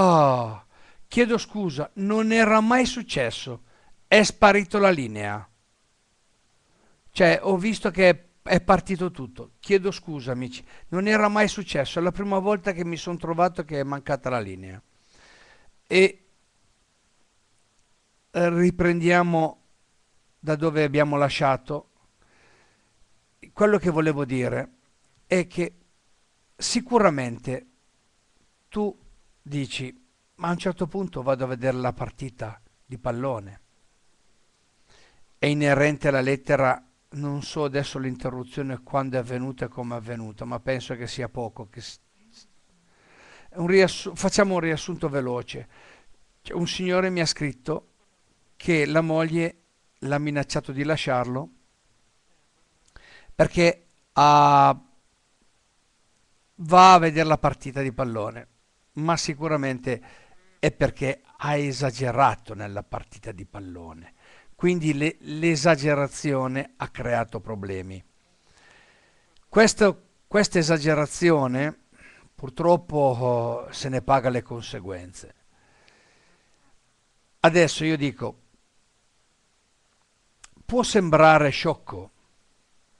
Oh, chiedo scusa, non era mai successo. È sparito la linea. Cioè, ho visto che è, è partito tutto. Chiedo scusa, amici. Non era mai successo. È la prima volta che mi sono trovato che è mancata la linea. E eh, riprendiamo da dove abbiamo lasciato. Quello che volevo dire è che sicuramente tu dici, ma a un certo punto vado a vedere la partita di pallone. È inerente alla lettera, non so adesso l'interruzione quando è avvenuta e come è avvenuta, ma penso che sia poco. Che un facciamo un riassunto veloce. Un signore mi ha scritto che la moglie l'ha minacciato di lasciarlo perché ha ah, va a vedere la partita di pallone ma sicuramente è perché ha esagerato nella partita di pallone. Quindi le, l'esagerazione ha creato problemi. Questo, questa esagerazione purtroppo se ne paga le conseguenze. Adesso io dico, può sembrare sciocco,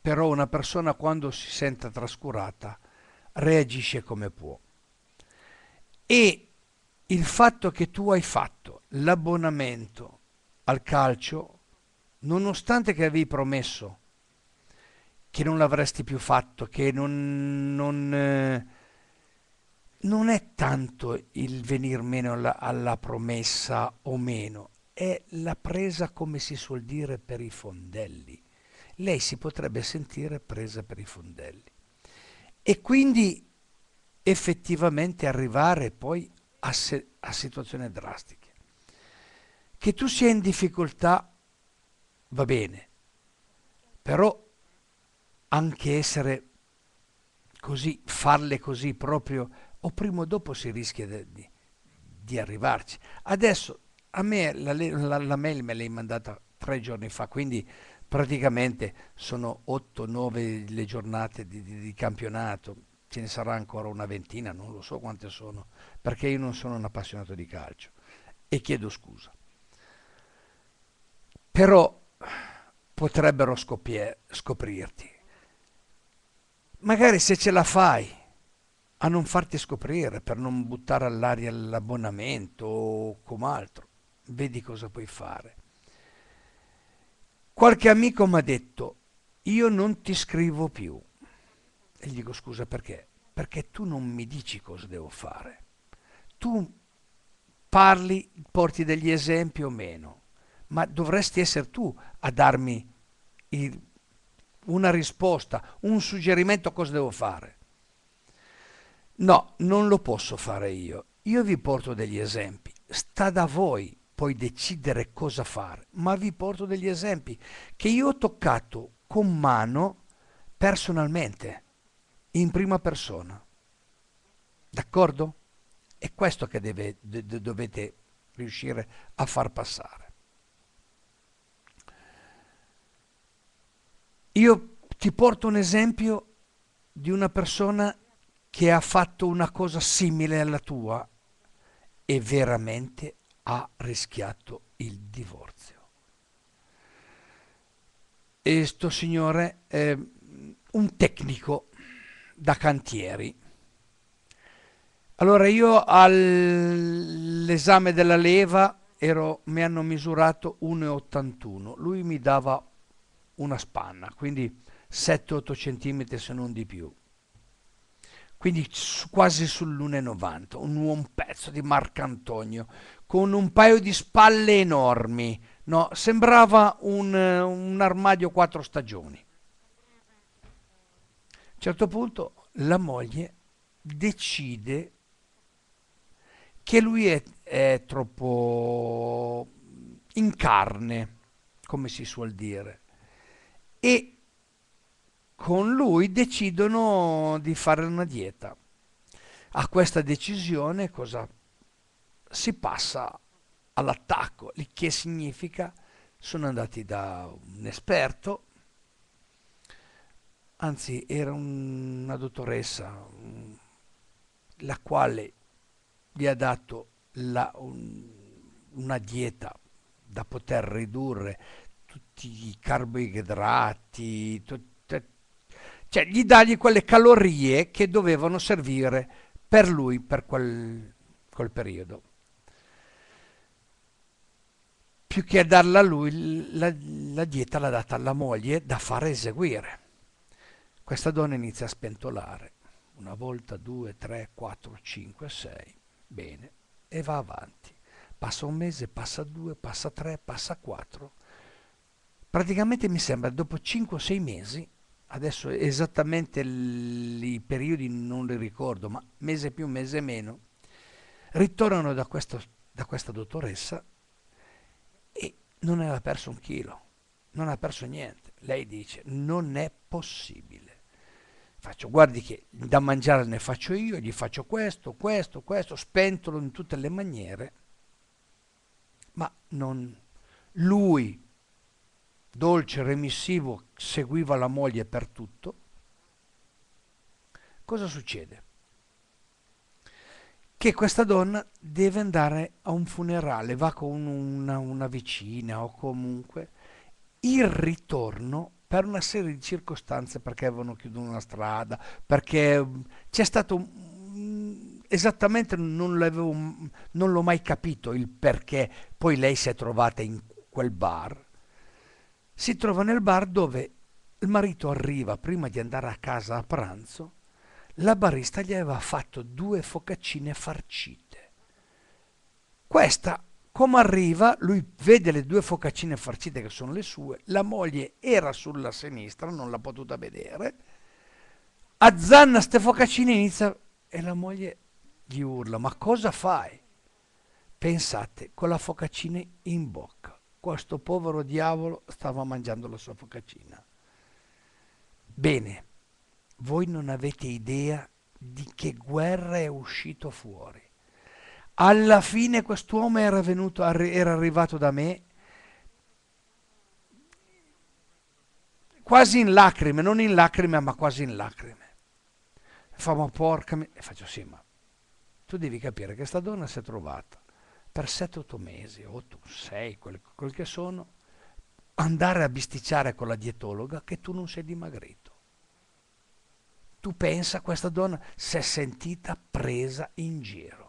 però una persona quando si sente trascurata reagisce come può e il fatto che tu hai fatto l'abbonamento al calcio, nonostante che avevi promesso che non l'avresti più fatto, che non, non, eh, non è tanto il venir meno alla, alla promessa o meno, è la presa come si suol dire per i fondelli. Lei si potrebbe sentire presa per i fondelli. E quindi effettivamente arrivare poi a, se, a situazioni drastiche. Che tu sia in difficoltà va bene, però anche essere così, farle così proprio, o prima o dopo si rischia di, di arrivarci. Adesso a me la, la, la mail me l'hai mandata tre giorni fa, quindi praticamente sono 8-9 le giornate di, di, di campionato, ce ne sarà ancora una ventina, non lo so quante sono, perché io non sono un appassionato di calcio e chiedo scusa. Però potrebbero scopie, scoprirti. Magari se ce la fai a non farti scoprire, per non buttare all'aria l'abbonamento o com'altro, vedi cosa puoi fare. Qualche amico mi ha detto, io non ti scrivo più e gli dico scusa perché? Perché tu non mi dici cosa devo fare. Tu parli, porti degli esempi o meno, ma dovresti essere tu a darmi il, una risposta, un suggerimento a cosa devo fare. No, non lo posso fare io. Io vi porto degli esempi. Sta da voi poi decidere cosa fare, ma vi porto degli esempi che io ho toccato con mano personalmente in prima persona. D'accordo? È questo che deve, dovete riuscire a far passare. Io ti porto un esempio di una persona che ha fatto una cosa simile alla tua e veramente ha rischiato il divorzio. E sto signore, eh, un tecnico, da cantieri. Allora io all'esame della leva ero, mi hanno misurato 1,81, lui mi dava una spanna, quindi 7-8 cm se non di più. Quindi quasi sull'1,90, un buon pezzo di Marcantonio, con un paio di spalle enormi, no, sembrava un, un armadio quattro stagioni un certo punto la moglie decide che lui è, è troppo in carne, come si suol dire, e con lui decidono di fare una dieta. A questa decisione cosa si passa all'attacco, il che significa sono andati da un esperto anzi era una dottoressa la quale gli ha dato la, un, una dieta da poter ridurre tutti i carboidrati, tutte, cioè gli dagli quelle calorie che dovevano servire per lui per quel, quel periodo. Più che a darla a lui, la, la dieta l'ha data alla moglie da far eseguire. Questa donna inizia a spentolare, una volta, due, tre, quattro, cinque, sei, bene, e va avanti. Passa un mese, passa due, passa tre, passa quattro. Praticamente mi sembra dopo cinque o sei mesi, adesso esattamente i periodi non li ricordo, ma mese più, mese meno, ritornano da, questo, da questa dottoressa e non aveva perso un chilo, non ha perso niente. Lei dice, non è possibile faccio guardi che da mangiare ne faccio io, gli faccio questo, questo, questo, spentolo in tutte le maniere, ma non lui, dolce, remissivo, seguiva la moglie per tutto. Cosa succede? Che questa donna deve andare a un funerale, va con una, una vicina o comunque. Il ritorno per una serie di circostanze, perché avevano chiuso una strada, perché mm, c'è stato mm, esattamente non, l'avevo mm, non l'ho mai capito il perché poi lei si è trovata in quel bar. Si trova nel bar dove il marito arriva prima di andare a casa a pranzo, la barista gli aveva fatto due focaccine farcite. Questa come arriva, lui vede le due focaccine farcite che sono le sue, la moglie era sulla sinistra, non l'ha potuta vedere, azzanna ste focaccine inizia e la moglie gli urla, ma cosa fai? Pensate, con la focaccina in bocca, questo povero diavolo stava mangiando la sua focaccina. Bene, voi non avete idea di che guerra è uscito fuori alla fine quest'uomo era, venuto, era arrivato da me quasi in lacrime, non in lacrime, ma quasi in lacrime. Fa, ma porca mia. E faccio, sì, ma tu devi capire che questa donna si è trovata per 7-8 mesi, 8-6, quel, quel che sono, andare a bisticciare con la dietologa che tu non sei dimagrito. Tu pensa, questa donna si è sentita presa in giro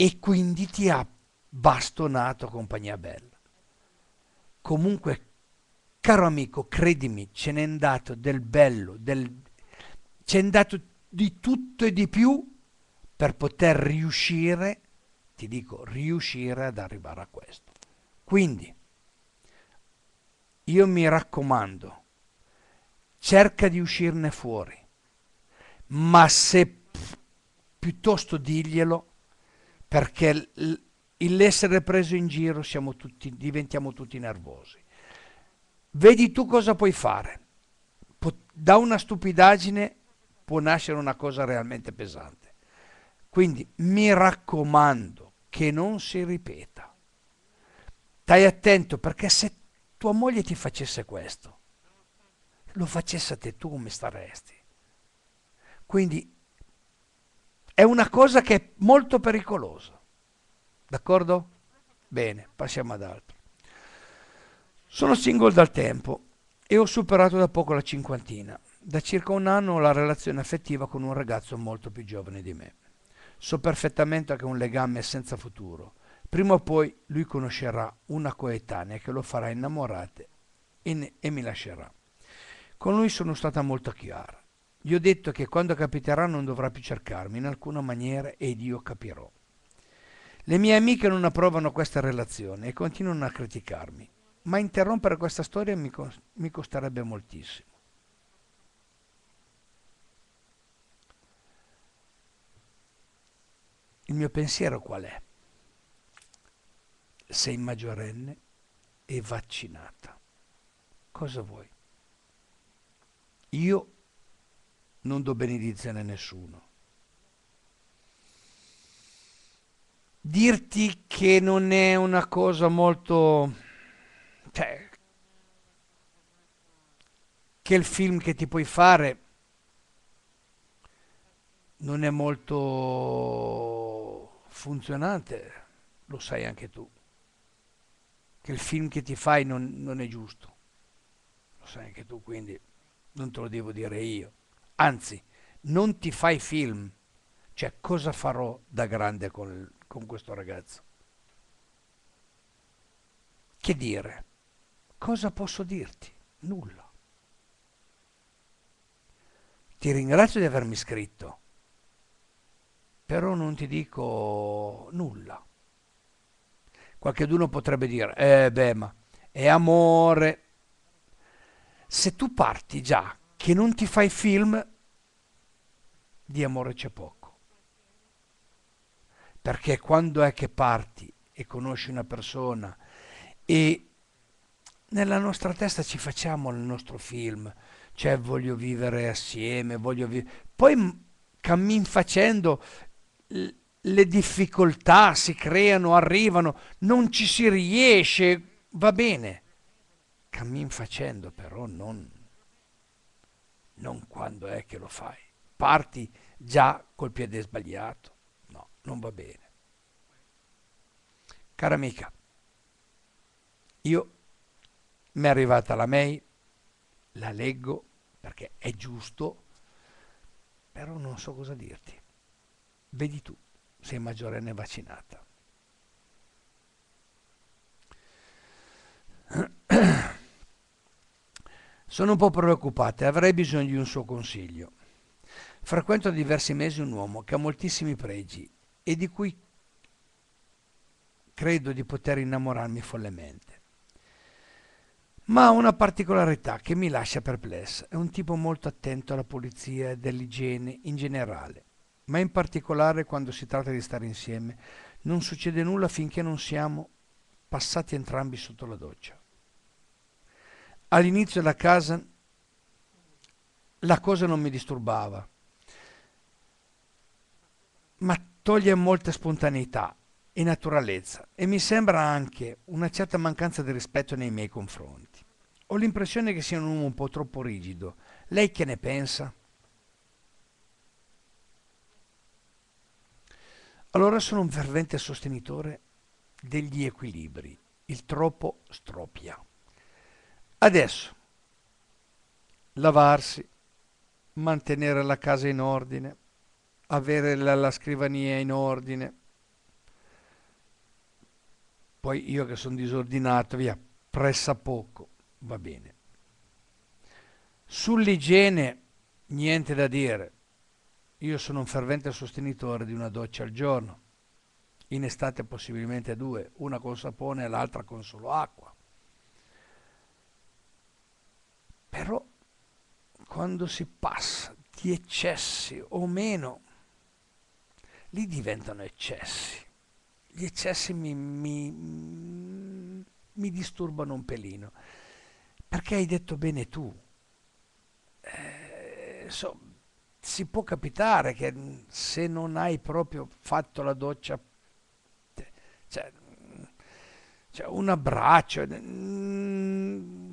e quindi ti ha bastonato compagnia bella. Comunque, caro amico, credimi, ce n'è andato del bello, del... ce n'è andato di tutto e di più per poter riuscire, ti dico, riuscire ad arrivare a questo. Quindi, io mi raccomando, cerca di uscirne fuori, ma se piuttosto diglielo perché l'essere preso in giro tutti, diventiamo tutti nervosi. Vedi tu cosa puoi fare. da una stupidaggine può nascere una cosa realmente pesante. Quindi mi raccomando che non si ripeta. Stai attento perché se tua moglie ti facesse questo, lo facesse a te tu come staresti. Quindi è una cosa che è molto pericolosa. D'accordo? Bene, passiamo ad altro. Sono single dal tempo e ho superato da poco la cinquantina. Da circa un anno ho la relazione affettiva con un ragazzo molto più giovane di me. So perfettamente che un legame è senza futuro. Prima o poi lui conoscerà una coetanea che lo farà innamorare e, e mi lascerà. Con lui sono stata molto chiara. Gli ho detto che quando capiterà non dovrà più cercarmi in alcuna maniera ed io capirò. Le mie amiche non approvano questa relazione e continuano a criticarmi, ma interrompere questa storia mi, cost- mi costerebbe moltissimo. Il mio pensiero qual è? Sei maggiorenne e vaccinata. Cosa vuoi? Io non do benedizione a nessuno. Dirti che non è una cosa molto... Cioè, che il film che ti puoi fare non è molto funzionante, lo sai anche tu, che il film che ti fai non, non è giusto, lo sai anche tu, quindi non te lo devo dire io. Anzi, non ti fai film. Cioè, cosa farò da grande con, con questo ragazzo? Che dire? Cosa posso dirti? Nulla. Ti ringrazio di avermi scritto, però non ti dico nulla. Qualcheduno potrebbe dire, eh beh, ma è amore. Se tu parti già che non ti fai film, di amore c'è poco. Perché quando è che parti e conosci una persona e nella nostra testa ci facciamo il nostro film, cioè voglio vivere assieme, voglio vi- poi cammin facendo le difficoltà si creano, arrivano, non ci si riesce, va bene, cammin facendo però non, non quando è che lo fai. Parti già col piede sbagliato. No, non va bene. Cara amica, io mi è arrivata la mail, la leggo perché è giusto, però non so cosa dirti. Vedi tu, sei maggiorenne vaccinata. Sono un po' preoccupata e avrei bisogno di un suo consiglio. Frequento da diversi mesi un uomo che ha moltissimi pregi e di cui credo di poter innamorarmi follemente. Ma ha una particolarità che mi lascia perplessa. È un tipo molto attento alla pulizia e all'igiene in generale, ma in particolare quando si tratta di stare insieme non succede nulla finché non siamo passati entrambi sotto la doccia all'inizio della casa la cosa non mi disturbava, ma toglie molta spontaneità e naturalezza e mi sembra anche una certa mancanza di rispetto nei miei confronti. Ho l'impressione che sia un uomo un po' troppo rigido. Lei che ne pensa? Allora sono un fervente sostenitore degli equilibri. Il troppo stropia. Adesso, lavarsi, mantenere la casa in ordine, avere la, la scrivania in ordine. Poi io che sono disordinato, via, pressa poco, va bene. Sull'igiene niente da dire. Io sono un fervente sostenitore di una doccia al giorno, in estate possibilmente due, una con sapone e l'altra con solo acqua. Però quando si passa di eccessi o meno, lì diventano eccessi. Gli eccessi mi, mi, mi disturbano un pelino. Perché hai detto bene tu? Eh, so, si può capitare che se non hai proprio fatto la doccia, cioè, cioè un abbraccio, mm,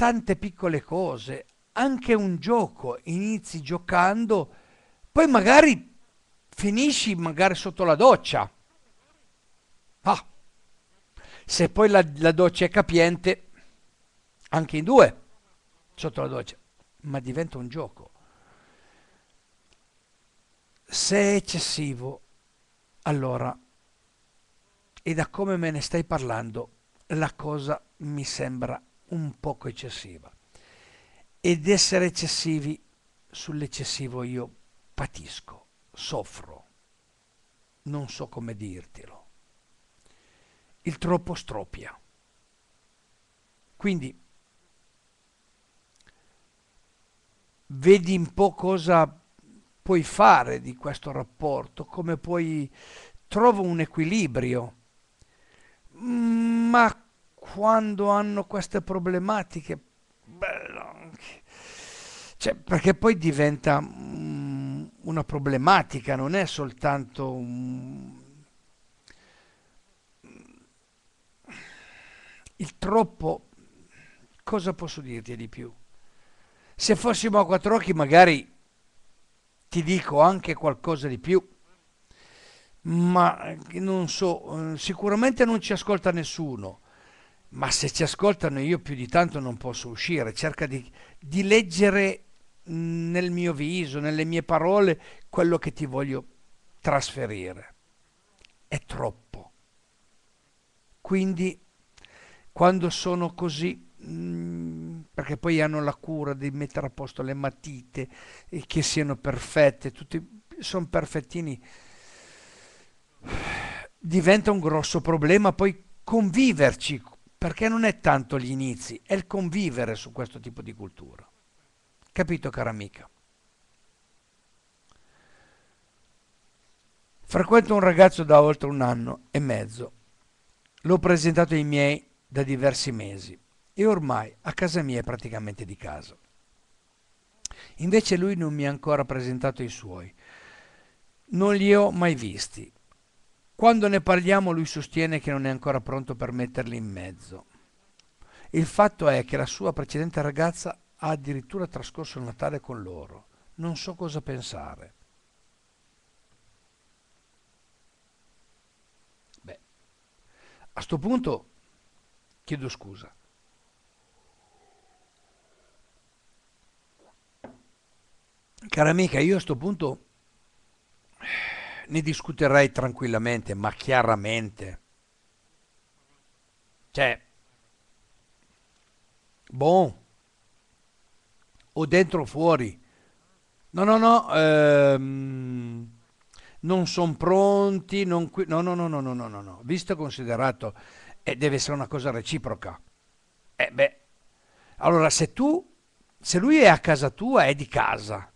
tante piccole cose, anche un gioco, inizi giocando, poi magari finisci magari sotto la doccia. Ah, se poi la, la doccia è capiente, anche in due, sotto la doccia, ma diventa un gioco. Se è eccessivo, allora, e da come me ne stai parlando, la cosa mi sembra un poco eccessiva ed essere eccessivi sull'eccessivo io patisco, soffro, non so come dirtelo. Il troppo stropia. Quindi vedi un po' cosa puoi fare di questo rapporto, come puoi... trovo un equilibrio, ma quando hanno queste problematiche. Bello. Cioè, perché poi diventa um, una problematica, non è soltanto um, il troppo. Cosa posso dirti di più? Se fossimo a quattro occhi magari ti dico anche qualcosa di più, ma non so, eh, sicuramente non ci ascolta nessuno ma se ci ascoltano io più di tanto non posso uscire, cerca di, di leggere mm, nel mio viso, nelle mie parole, quello che ti voglio trasferire. È troppo. Quindi quando sono così, mh, mm, perché poi hanno la cura di mettere a posto le matite e che siano perfette, tutti sono perfettini, diventa un grosso problema poi conviverci perché non è tanto gli inizi, è il convivere su questo tipo di cultura. Capito, cara amica? Frequento un ragazzo da oltre un anno e mezzo. L'ho presentato ai miei da diversi mesi e ormai a casa mia è praticamente di casa. Invece lui non mi ha ancora presentato i suoi. Non li ho mai visti. Quando ne parliamo lui sostiene che non è ancora pronto per metterli in mezzo. Il fatto è che la sua precedente ragazza ha addirittura trascorso il Natale con loro. Non so cosa pensare. Beh, a sto punto chiedo scusa. Cara amica, io a sto punto ne discuterei tranquillamente, ma chiaramente. Cioè, boh, o dentro o fuori. No, no, no, ehm, non sono pronti, non qui, no, no, no, no, no, no, no, no, visto e considerato, eh, deve essere una cosa reciproca. Eh beh, allora se tu, se lui è a casa tua, è di casa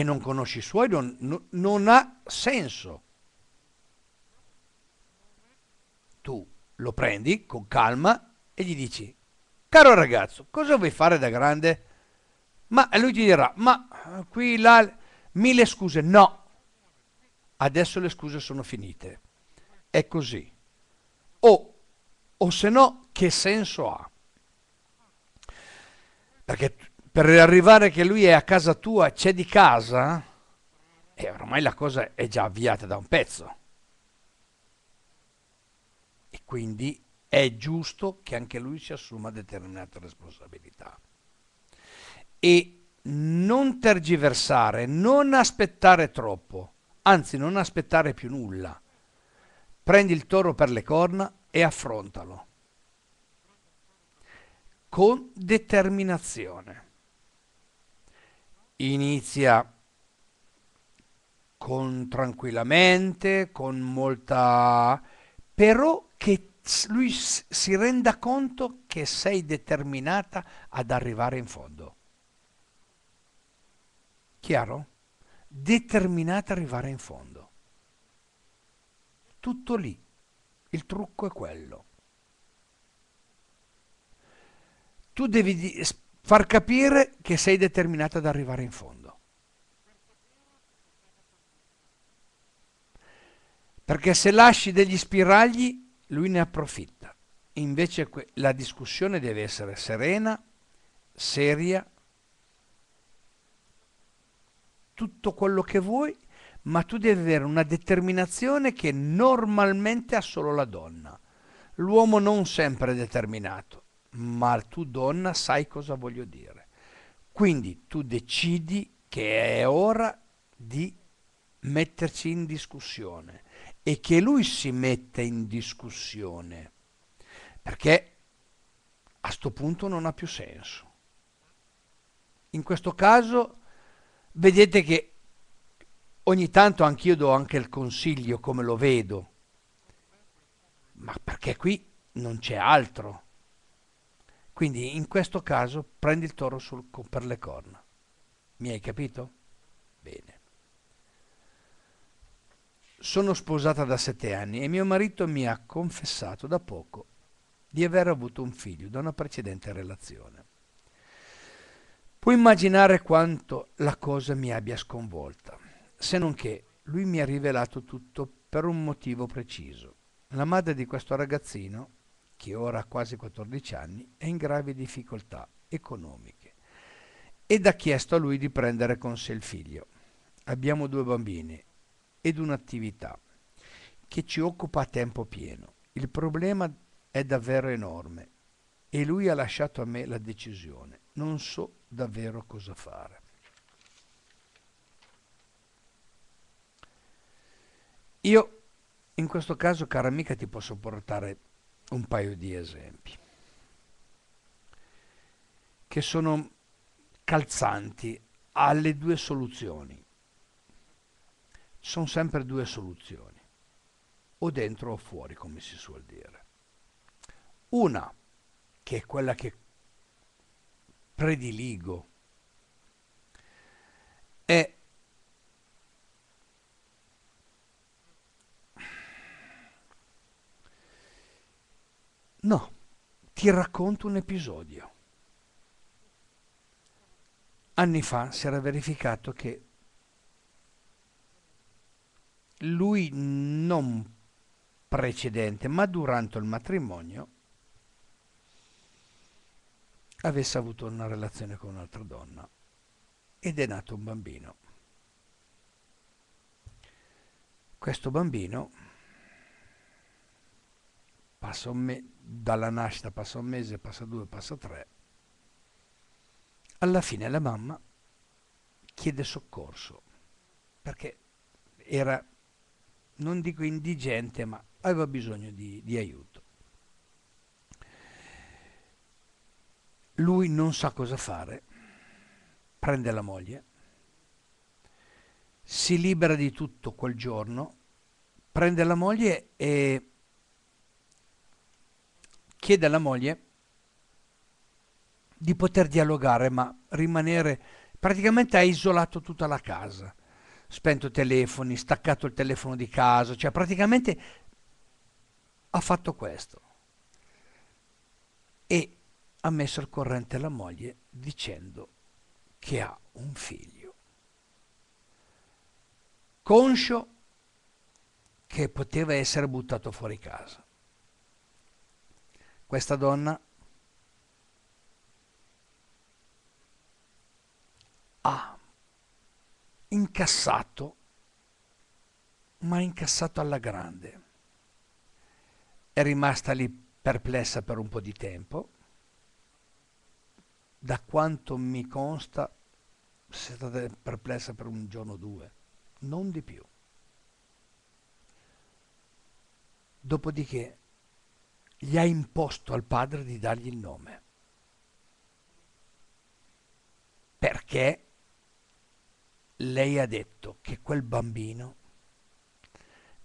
e non conosci i suoi non, non ha senso. Tu lo prendi con calma e gli dici, caro ragazzo, cosa vuoi fare da grande? Ma lui ti dirà, ma qui, là, mille scuse. No, adesso le scuse sono finite. È così. O, o se no, che senso ha? Perché per arrivare che lui è a casa tua, c'è di casa, e eh, ormai la cosa è già avviata da un pezzo. E quindi è giusto che anche lui si assuma determinate responsabilità. E non tergiversare, non aspettare troppo, anzi non aspettare più nulla. Prendi il toro per le corna e affrontalo con determinazione inizia con tranquillamente, con molta... però che lui si renda conto che sei determinata ad arrivare in fondo. Chiaro? Determinata ad arrivare in fondo. Tutto lì. Il trucco è quello. Tu devi far capire che sei determinata ad arrivare in fondo. Perché se lasci degli spiragli, lui ne approfitta. Invece la discussione deve essere serena, seria, tutto quello che vuoi, ma tu devi avere una determinazione che normalmente ha solo la donna. L'uomo non sempre è determinato ma tu donna sai cosa voglio dire. Quindi tu decidi che è ora di metterci in discussione e che lui si metta in discussione, perché a sto punto non ha più senso. In questo caso vedete che ogni tanto anch'io do anche il consiglio come lo vedo, ma perché qui non c'è altro. Quindi in questo caso prendi il toro sul, per le corna. Mi hai capito? Bene. Sono sposata da sette anni e mio marito mi ha confessato da poco di aver avuto un figlio da una precedente relazione. Puoi immaginare quanto la cosa mi abbia sconvolta, se non che lui mi ha rivelato tutto per un motivo preciso. La madre di questo ragazzino che ora ha quasi 14 anni, è in gravi difficoltà economiche ed ha chiesto a lui di prendere con sé il figlio. Abbiamo due bambini ed un'attività che ci occupa a tempo pieno. Il problema è davvero enorme e lui ha lasciato a me la decisione. Non so davvero cosa fare. Io in questo caso, cara amica, ti posso portare un paio di esempi che sono calzanti alle due soluzioni. Sono sempre due soluzioni, o dentro o fuori, come si suol dire. Una, che è quella che prediligo, è No, ti racconto un episodio. Anni fa si era verificato che lui non precedente, ma durante il matrimonio avesse avuto una relazione con un'altra donna ed è nato un bambino. Questo bambino passa un mese dalla nascita passa un mese, passa due, passa tre, alla fine la mamma chiede soccorso perché era, non dico indigente, ma aveva bisogno di, di aiuto. Lui non sa cosa fare, prende la moglie, si libera di tutto quel giorno, prende la moglie e chiede alla moglie di poter dialogare, ma rimanere praticamente ha isolato tutta la casa, spento telefoni, staccato il telefono di casa, cioè praticamente ha fatto questo e ha messo al corrente la moglie dicendo che ha un figlio. Conscio che poteva essere buttato fuori casa questa donna ha incassato, ma ha incassato alla grande. È rimasta lì perplessa per un po' di tempo. Da quanto mi consta, si è stata perplessa per un giorno o due, non di più. Dopodiché gli ha imposto al padre di dargli il nome. Perché lei ha detto che quel bambino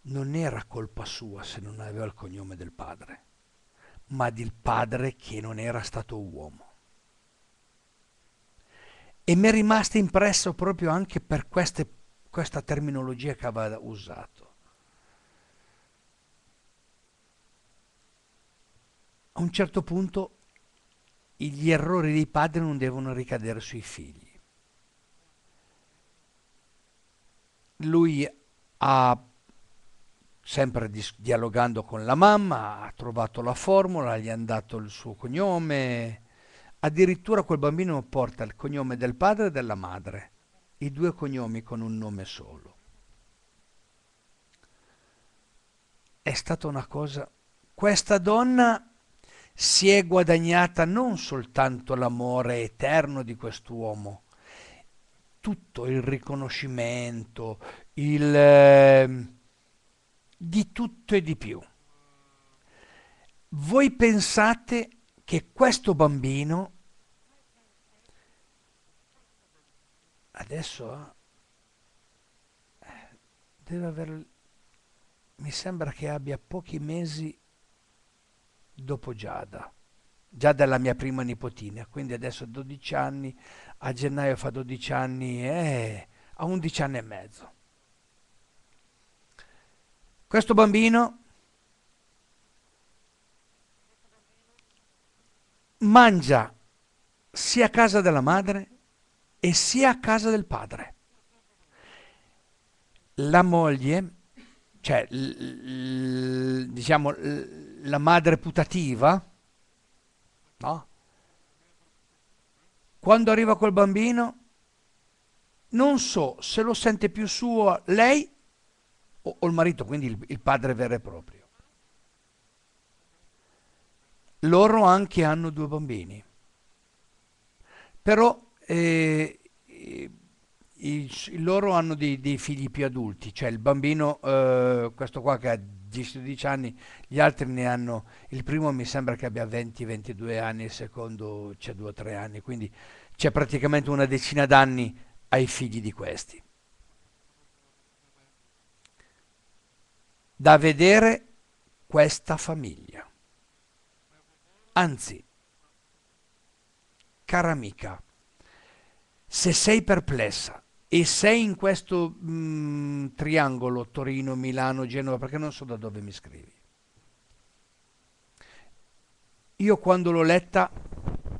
non era colpa sua se non aveva il cognome del padre, ma del padre che non era stato uomo. E mi è rimasto impresso proprio anche per queste, questa terminologia che aveva usato. a un certo punto gli errori dei padri non devono ricadere sui figli. Lui ha, sempre dialogando con la mamma, ha trovato la formula, gli ha dato il suo cognome, addirittura quel bambino porta il cognome del padre e della madre, i due cognomi con un nome solo. È stata una cosa... Questa donna si è guadagnata non soltanto l'amore eterno di quest'uomo, tutto il riconoscimento, il, ehm, di tutto e di più. Voi pensate che questo bambino adesso eh, deve aver mi sembra che abbia pochi mesi dopo Giada, Giada è la mia prima nipotina, quindi adesso ha 12 anni, a gennaio fa 12 anni, eh, ha 11 anni e mezzo. Questo bambino mangia sia a casa della madre e sia a casa del padre. La moglie, cioè, l, l, diciamo, l, la madre putativa, no? Quando arriva quel bambino, non so se lo sente più suo lei o, o il marito, quindi il, il padre vero e proprio. Loro anche hanno due bambini, però eh, i, loro hanno dei, dei, figli più adulti, cioè il bambino, eh, questo qua che ha 10-12 anni, gli altri ne hanno, il primo mi sembra che abbia 20-22 anni, il secondo c'è 2-3 anni, quindi c'è praticamente una decina d'anni ai figli di questi. Da vedere questa famiglia. Anzi, cara amica, se sei perplessa e sei in questo mh, mm, triangolo Torino, Milano, Genova, perché non so da dove mi scrivi. Io quando l'ho letta,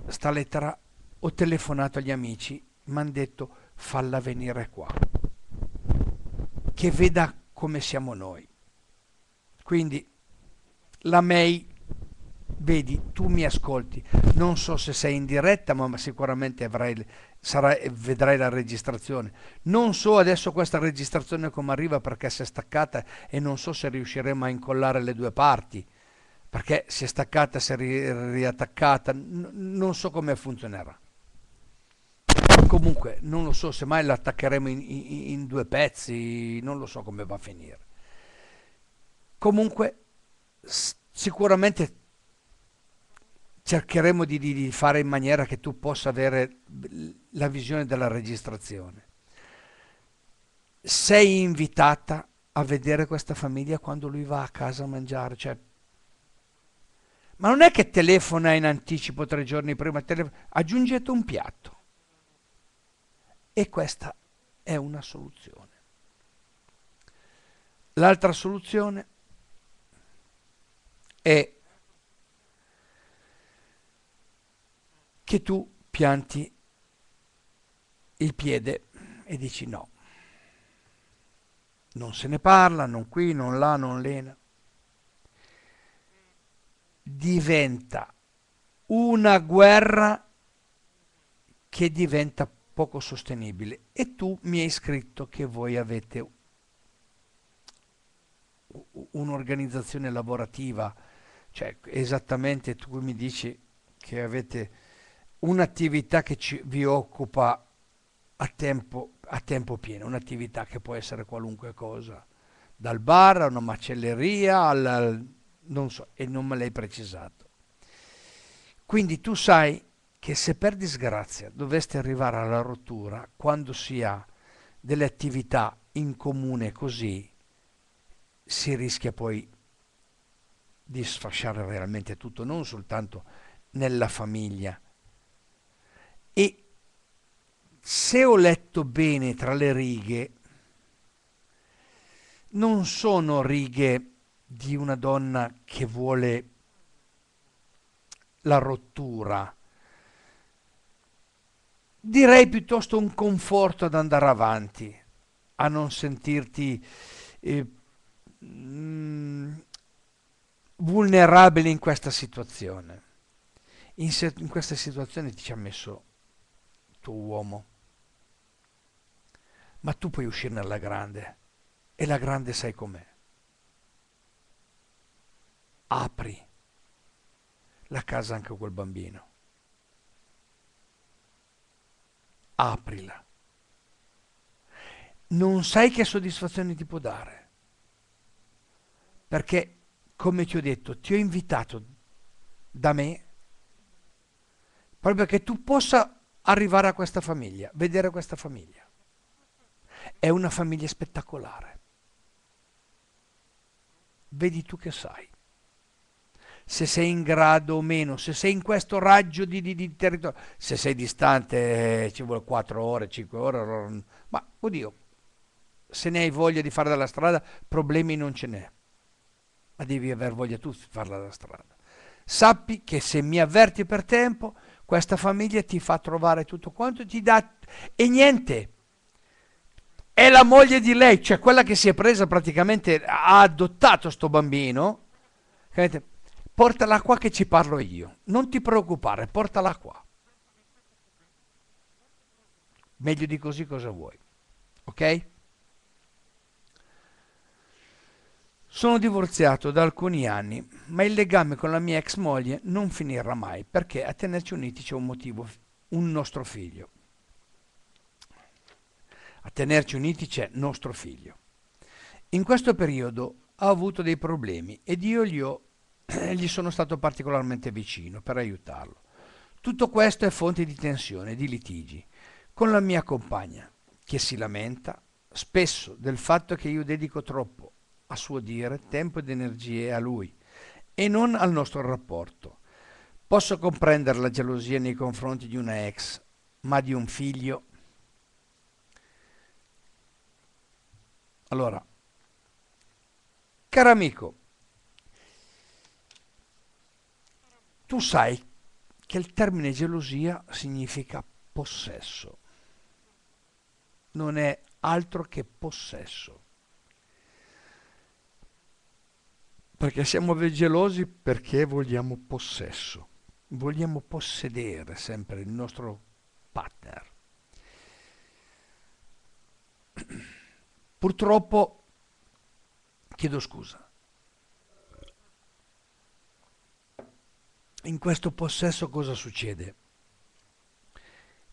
sta lettera, ho telefonato agli amici, mi hanno detto falla venire qua, che veda come siamo noi. Quindi la May, vedi, tu mi ascolti, non so se sei in diretta, ma sicuramente avrai Le, sarai, vedrai la registrazione. Non so adesso questa registrazione come arriva perché si è staccata e non so se riusciremo a incollare le due parti, perché si è staccata, si è ri- riattaccata, non so come funzionerà. Comunque non lo so, semmai la attaccheremo in, in, in due pezzi, non lo so come va a finire. Comunque sicuramente cercheremo di, di, fare in maniera che tu possa avere la visione della registrazione. Sei invitata a vedere questa famiglia quando lui va a casa a mangiare, cioè, ma non è che telefona in anticipo tre giorni prima, telefona, aggiungete un piatto. E questa è una soluzione. L'altra soluzione è che tu pianti il piede e dici no. Non se ne parla, non qui, non là, non lena. Diventa una guerra che diventa poco sostenibile. E tu mi hai scritto che voi avete un'organizzazione lavorativa, cioè esattamente tu mi dici che avete un'attività che ci, vi occupa a tempo, a tempo pieno, un'attività che può essere qualunque cosa, dal bar a una macelleria, al, non so, e non me l'hai precisato. Quindi tu sai che se per disgrazia doveste arrivare alla rottura, quando si ha delle attività in comune così, si rischia poi di sfasciare realmente tutto, non soltanto nella famiglia, e se ho letto bene tra le righe, non sono righe di una donna che vuole la rottura. Direi piuttosto un conforto ad andare avanti, a non sentirti eh, mh, mm, vulnerabile in questa situazione. In, se- in questa situazione ti ci ha messo tu uomo. Ma tu puoi uscirne alla grande e la grande sai com'è. Apri la casa anche a quel bambino. Aprila. Non sai che soddisfazione ti può dare, perché come ti ho detto, ti ho invitato da me proprio perché tu possa arrivare a questa famiglia, vedere questa famiglia. È una famiglia spettacolare. Vedi tu che sai. Se sei in grado o meno, se sei in questo raggio di, di, di territorio, se sei distante eh, ci vuole 4 ore, 5 ore, ma oddio, se ne hai voglia di fare dalla strada, problemi non ce n'è. Ma devi aver voglia tu di farla dalla strada. Sappi che se mi avverti per tempo, questa famiglia ti fa trovare tutto quanto, ti dà e niente. È la moglie di lei, cioè quella che si è presa praticamente, ha adottato sto bambino. Portala qua che ci parlo io. Non ti preoccupare, portala qua. Meglio di così cosa vuoi? Ok? Sono divorziato da alcuni anni, ma il legame con la mia ex moglie non finirà mai perché a tenerci uniti c'è un motivo, un nostro figlio. A tenerci uniti c'è nostro figlio. In questo periodo ha avuto dei problemi ed io gli, ho, gli sono stato particolarmente vicino per aiutarlo. Tutto questo è fonte di tensione, di litigi, con la mia compagna, che si lamenta spesso del fatto che io dedico troppo a suo dire, tempo ed energie a lui e non al nostro rapporto. Posso comprendere la gelosia nei confronti di una ex, ma di un figlio? Allora, caro amico, tu sai che il termine gelosia significa possesso, non è altro che possesso. perché siamo gelosi perché vogliamo possesso, vogliamo possedere sempre il nostro partner. Purtroppo, chiedo scusa, in questo possesso cosa succede?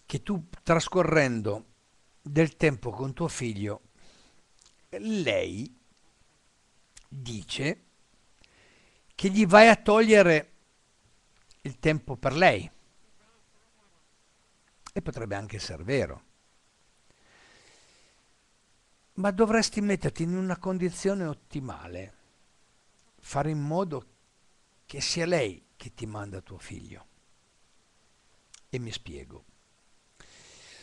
Che tu trascorrendo del tempo con tuo figlio, lei dice che gli vai a togliere il tempo per lei. E potrebbe anche essere vero. Ma dovresti metterti in una condizione ottimale, fare in modo che sia lei che ti manda tuo figlio. E mi spiego.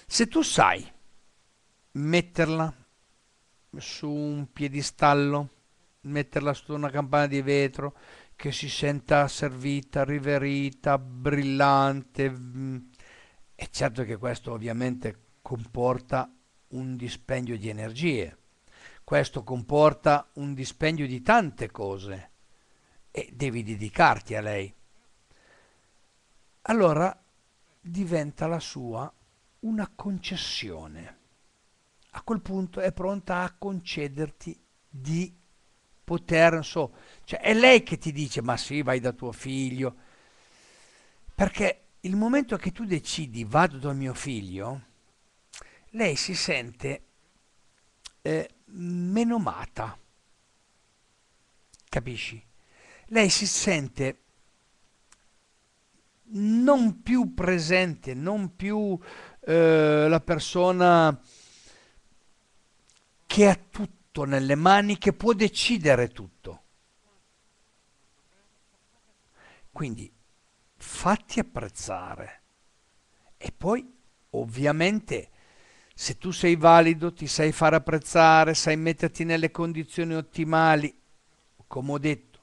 Se tu sai metterla su un piedistallo, metterla su una campana di vetro, che si senta servita, riverita, brillante. Mm. E certo che questo ovviamente comporta un dispendio di energie, questo comporta un dispendio di tante cose e devi dedicarti a lei. Allora diventa la sua una concessione. A quel punto è pronta a concederti di poter, non so, cioè è lei che ti dice ma sì, vai da tuo figlio, perché il momento che tu decidi vado da mio figlio, lei si sente eh, menomata, capisci? Lei si sente non più presente, non più eh, la persona che ha tutto tutto nelle mani, che può decidere tutto. Quindi fatti apprezzare e poi ovviamente se tu sei valido, ti sai far apprezzare, sai metterti nelle condizioni ottimali, come ho detto.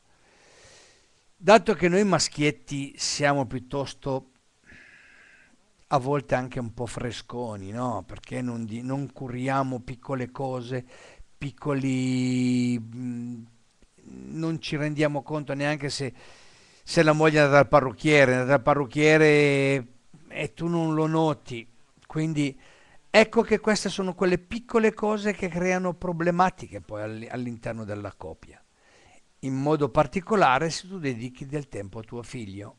Dato che noi maschietti siamo piuttosto a volte anche un po' fresconi, no? Perché non, di, non curiamo piccole cose piccoli, mh, mm, non ci rendiamo conto neanche se, se la moglie è andata dal parrucchiere, è andata dal parrucchiere e tu non lo noti. Quindi ecco che queste sono quelle piccole cose che creano problematiche poi all'interno della coppia. In modo particolare se tu dedichi del tempo a tuo figlio.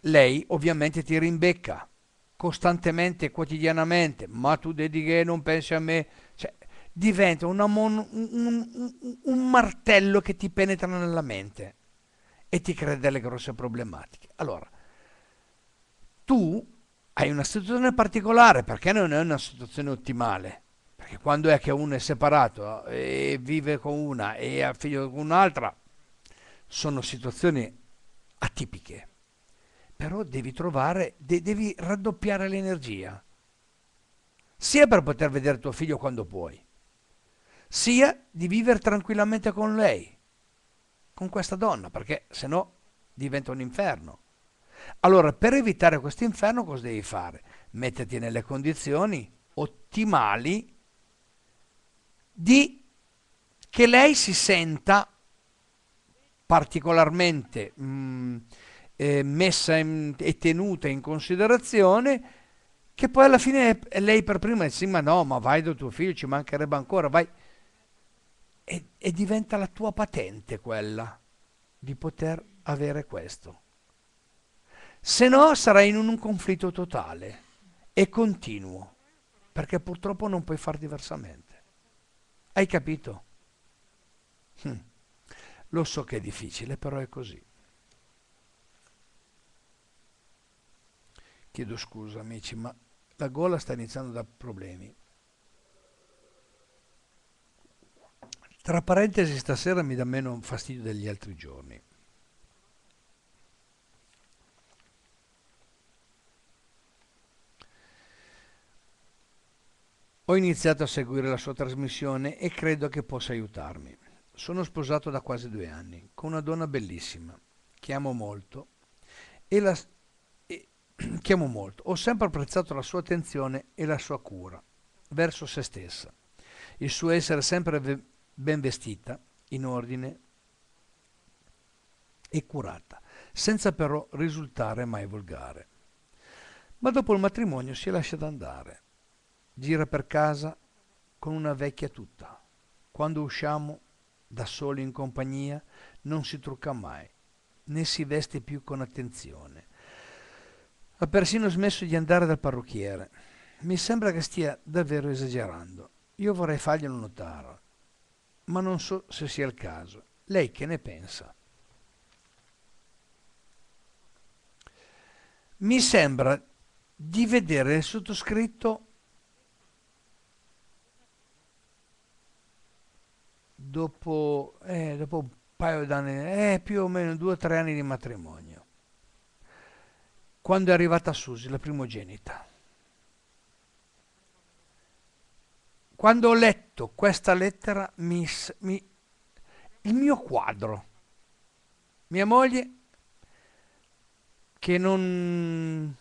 Lei ovviamente ti rimbecca costantemente, quotidianamente, ma tu dedichi e non pensi a me, diventa mon- un, un, un martello che ti penetra nella mente e ti crea delle grosse problematiche. Allora, tu hai una situazione particolare perché non è una situazione ottimale. Perché quando è che uno è separato eh, e vive con una e ha figlio con un'altra, sono situazioni atipiche. Però devi trovare, de- devi raddoppiare l'energia, sia per poter vedere tuo figlio quando puoi, sia di vivere tranquillamente con lei, con questa donna, perché se no diventa un inferno. Allora, per evitare questo inferno, cosa devi fare? Metterti nelle condizioni ottimali di che lei si senta particolarmente mh, mm, eh, messa in, e tenuta in considerazione che poi alla fine lei per prima dice sì ma no ma vai da tuo figlio ci mancherebbe ancora vai e, e diventa la tua patente quella di poter avere questo. Se no sarai in un conflitto totale e continuo, perché purtroppo non puoi far diversamente. Hai capito? Hm. Lo so che è difficile, però è così. Chiedo scusa amici, ma la gola sta iniziando da problemi. Tra parentesi, stasera mi dà meno fastidio degli altri giorni. Ho iniziato a seguire la sua trasmissione e credo che possa aiutarmi. Sono sposato da quasi due anni con una donna bellissima, che amo molto, e la, e, che amo molto. Ho sempre apprezzato la sua attenzione e la sua cura verso se stessa, il suo essere sempre ben vestita, in ordine e curata, senza però risultare mai volgare. Ma dopo il matrimonio si lascia lasciata andare. Gira per casa con una vecchia tutta. Quando usciamo da soli in compagnia non si trucca mai, né si veste più con attenzione. Ha persino smesso di andare dal parrucchiere. Mi sembra che stia davvero esagerando. Io vorrei farglielo notare ma non so se sia il caso. Lei che ne pensa? Mi sembra di vedere il sottoscritto dopo, eh, dopo un paio d'anni, eh, più o meno due o tre anni di matrimonio, quando è arrivata Susi, la primogenita. Quando ho letto questa lettera, mi, mi, il mio quadro, mia moglie che non,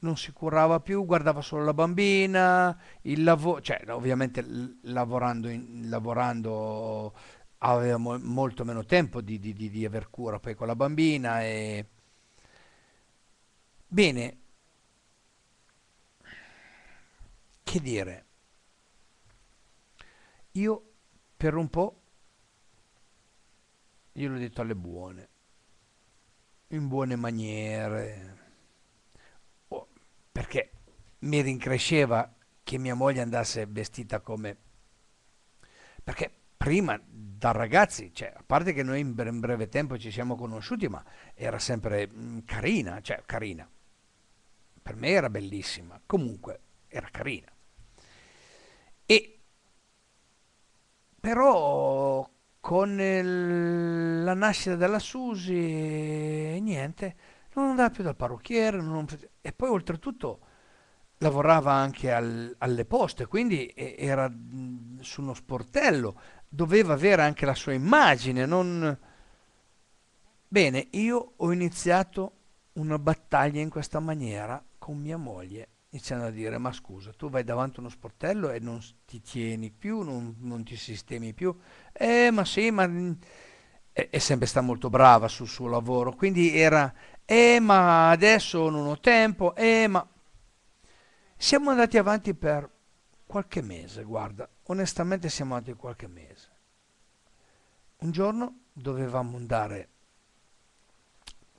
non si curava più, guardava solo la bambina, il lavoro, cioè ovviamente lavorando, in, lavorando aveva mo molto meno tempo di, di, di, di, aver cura poi con la bambina. E... Bene, che dire, io per un po' gliel'ho detto alle buone, in buone maniere, oh, perché mi rincresceva che mia moglie andasse vestita come... perché prima da ragazzi, cioè, a parte che noi in, breve tempo ci siamo conosciuti, ma era sempre mh, mm, carina, cioè carina. Per me era bellissima, comunque era carina. E però con il, la nascita della Susi, niente, non andava più dal parrucchiere, non, e poi oltretutto lavorava anche al, alle poste, quindi era su uno sportello, doveva avere anche la sua immagine. Non... Bene, io ho iniziato una battaglia in questa maniera con mia moglie iniziano a dire ma scusa tu vai davanti a uno sportello e non ti tieni più, non, non ti sistemi più, eh ma sì ma è, è, sempre sta molto brava sul suo lavoro, quindi era eh ma adesso non ho tempo, eh ma siamo andati avanti per qualche mese, guarda, onestamente siamo andati qualche mese. Un giorno dovevamo andare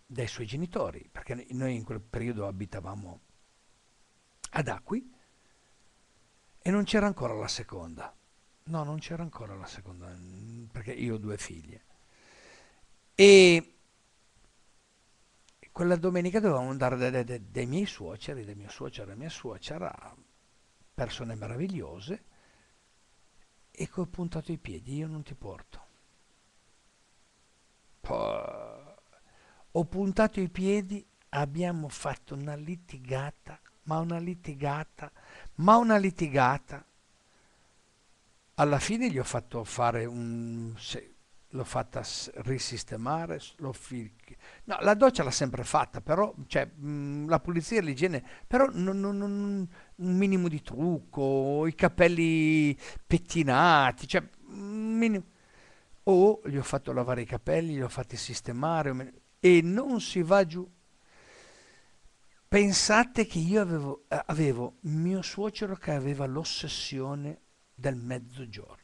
dai suoi genitori, perché noi in quel periodo abitavamo ad Acqui e non c'era ancora la seconda. No, non c'era ancora la seconda, mm, perché io ho due figlie. E quella domenica dovevamo andare dai, dai, dai miei suoceri, da mio suocero e mia suocera, persone meravigliose, e che ho puntato i piedi, io non ti porto. Poi, ho puntato i piedi, abbiamo fatto una litigata ma una litigata, ma una litigata. Alla fine gli ho fatto fare un... Se, l'ho fatta risistemare, l'ho no, la doccia l'ha sempre fatta, però cioè, mh, la pulizia e l'igiene, però non, non, non, un minimo di trucco, i capelli pettinati, cioè, minim- o gli ho fatto lavare i capelli, li ho fatti sistemare, e non si va giù Pensate che io avevo, eh, avevo mio suocero che aveva l'ossessione del mezzogiorno.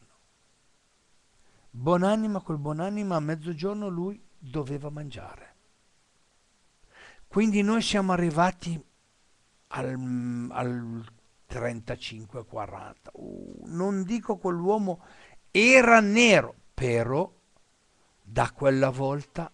Buonanima col buonanima a mezzogiorno lui doveva mangiare. Quindi noi siamo arrivati al, al 35-40. Uh, non dico quell'uomo era nero, però da quella volta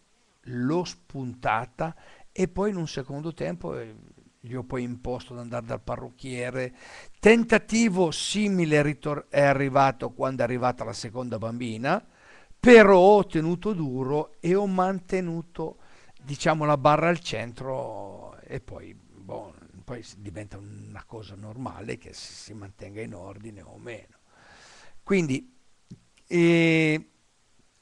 l'ho spuntata e poi in un secondo tempo eh, gli ho poi imposto di andare dal parrucchiere. Tentativo simile è arrivato quando è arrivata la seconda bambina, però ho tenuto duro e ho mantenuto diciamo la barra al centro e poi, boh, poi diventa una cosa normale che si, mantenga in ordine o meno. Quindi eh,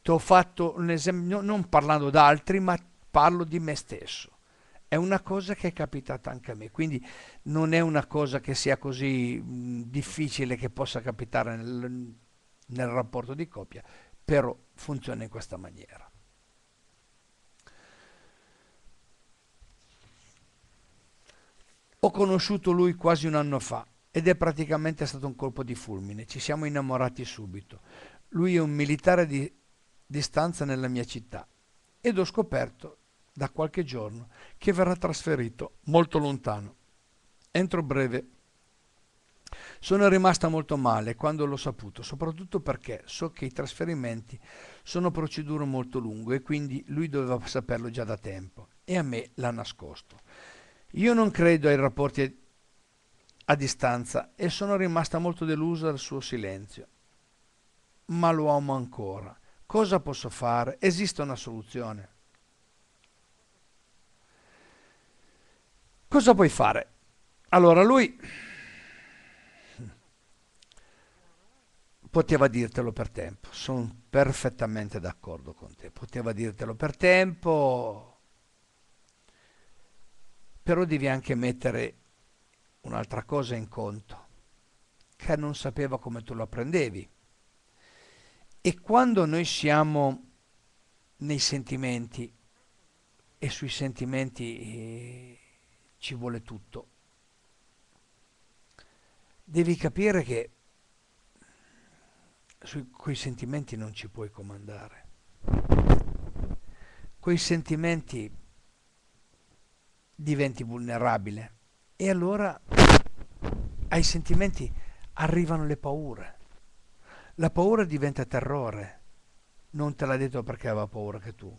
ti ho fatto un esempio, non parlando d'altri, ma parlo di me stesso. È una cosa che è capitata anche a me, quindi non è una cosa che sia così difficile che possa capitare nel, nel rapporto di coppia, però funziona in questa maniera. Ho conosciuto lui quasi un anno fa ed è praticamente stato un colpo di fulmine, ci siamo innamorati subito. Lui è un militare di stanza nella mia città ed ho scoperto da qualche giorno che verrà trasferito molto lontano, entro breve. Sono rimasta molto male quando l'ho saputo, soprattutto perché so che i trasferimenti sono procedure molto lunghe e quindi lui doveva saperlo già da tempo e a me l'ha nascosto. Io non credo ai rapporti a distanza e sono rimasta molto delusa dal suo silenzio. Ma lo amo ancora. Cosa posso fare? Esiste una soluzione. Cosa puoi fare? Allora lui poteva dirtelo per tempo, sono perfettamente d'accordo con te, poteva dirtelo per tempo, però devi anche mettere un'altra cosa in conto, che non sapeva come tu lo apprendevi. E quando noi siamo nei sentimenti e sui sentimenti... Eh, ci vuole tutto. Devi capire che sui, quei sentimenti non ci puoi comandare. Quei sentimenti diventi vulnerabile e allora ai sentimenti arrivano le paure. La paura diventa terrore. Non te l'ha detto perché aveva paura che tu,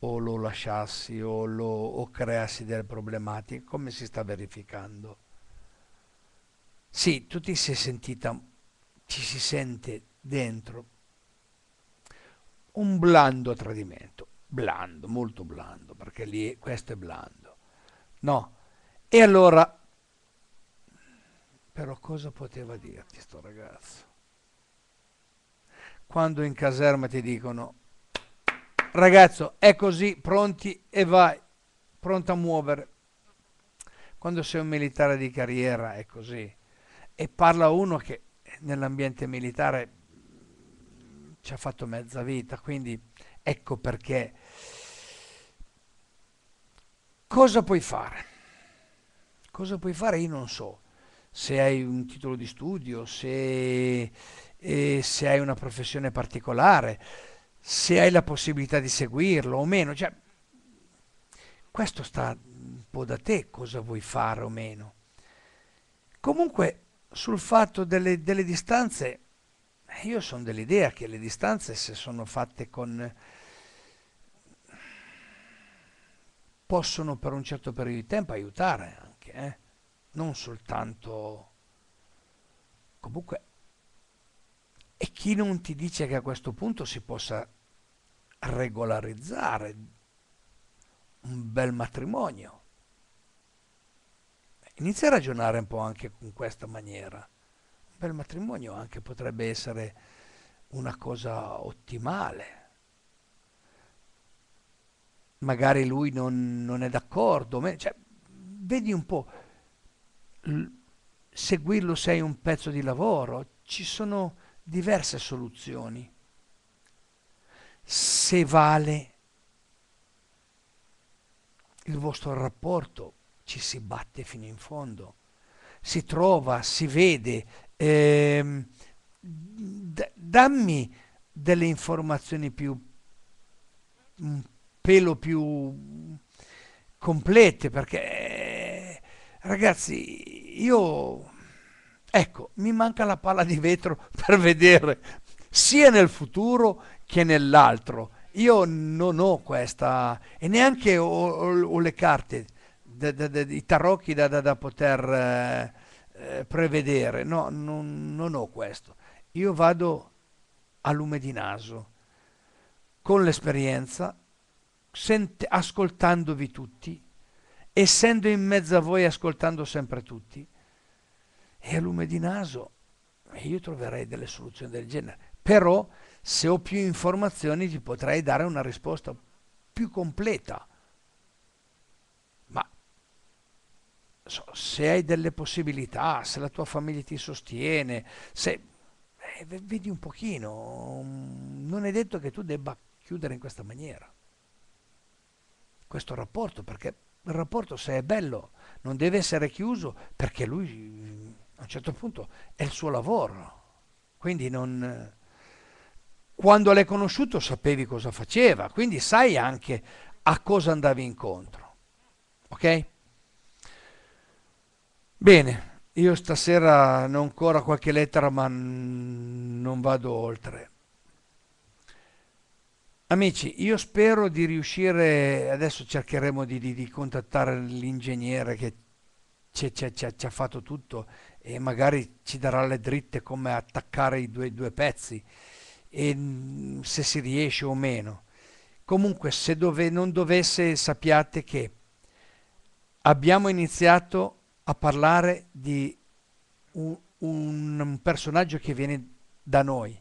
o lo lasciassi o, lo, o creassi delle problematiche, come si sta verificando. Sì, tu ti sei sentita, ci si sente dentro un blando tradimento, blando, molto blando, perché lì questo è blando. No, e allora, però cosa poteva dirti sto ragazzo? Quando in caserma ti dicono Ragazzo, è così, pronti e vai, pronto a muovere. Quando sei un militare di carriera è così. E parla uno che nell'ambiente militare ci ha fatto mezza vita, quindi ecco perché. Cosa puoi fare? Cosa puoi fare? Io non so. Se hai un titolo di studio, se, eh, se hai una professione particolare, se hai la possibilità di seguirlo o meno. Cioè, questo sta un po' da te cosa vuoi fare o meno. Comunque sul fatto delle, delle distanze, io sono dell'idea che le distanze se sono fatte con... possono per un certo periodo di tempo aiutare anche, eh? non soltanto... comunque e chi non ti dice che a questo punto si possa regolarizzare un bel matrimonio? Inizia a ragionare un po' anche in questa maniera. Un bel matrimonio anche potrebbe essere una cosa ottimale. Magari lui non, non è d'accordo, cioè, vedi un po', seguirlo sei un pezzo di lavoro, ci sono diverse soluzioni. Se vale il vostro rapporto, ci si batte fino in fondo, si trova, si vede. Eh, dammi delle informazioni più un pelo più complete perché eh, ragazzi io Ecco, mi manca la palla di vetro per vedere sia nel futuro che nell'altro. Io non ho questa e neanche ho, ho, ho le carte, da, da, da, i tarocchi da, poter eh, eh, prevedere. No, non, non ho questo. Io vado a lume di naso, con l'esperienza, sent- ascoltandovi tutti, essendo in mezzo a voi, ascoltando sempre tutti e a lume di naso io troverei delle soluzioni del genere. Però se ho più informazioni ti potrei dare una risposta più completa. Ma so, se hai delle possibilità, se la tua famiglia ti sostiene, se eh, vedi un pochino, mm, non è detto che tu debba chiudere in questa maniera questo rapporto, perché il rapporto se è bello non deve essere chiuso perché lui mm, a un certo punto è il suo lavoro. Quindi non... Quando l'hai conosciuto sapevi cosa faceva, quindi sai anche a cosa andavi incontro. Ok? Bene, io stasera non ancora qualche lettera, ma non vado oltre. Amici, io spero di riuscire, adesso cercheremo di, di, di contattare l'ingegnere che ci ha fatto tutto e magari ci darà le dritte come attaccare i due, due pezzi e mm, se si riesce o meno. Comunque se dove, non dovesse sappiate che abbiamo iniziato a parlare di un, un personaggio che viene da noi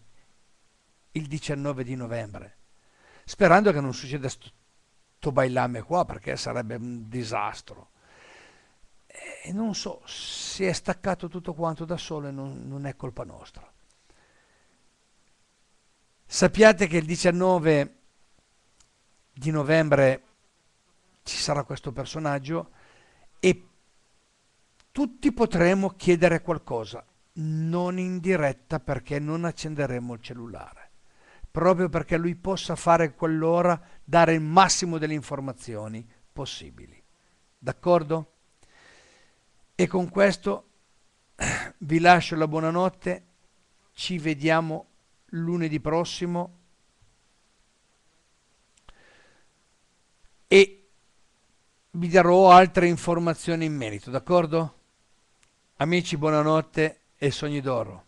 il 19 di novembre, sperando che non succeda questo bailame qua perché sarebbe un disastro e eh, non so, si è staccato tutto quanto da solo e non, non è colpa nostra. Sappiate che il 19 di novembre ci sarà questo personaggio e tutti potremo chiedere qualcosa, non in diretta perché non accenderemo il cellulare, proprio perché lui possa fare quell'ora, dare il massimo delle informazioni possibili. D'accordo? E con questo vi lascio la buonanotte, ci vediamo lunedì prossimo e vi darò altre informazioni in merito, d'accordo? Amici, buonanotte e sogni d'oro.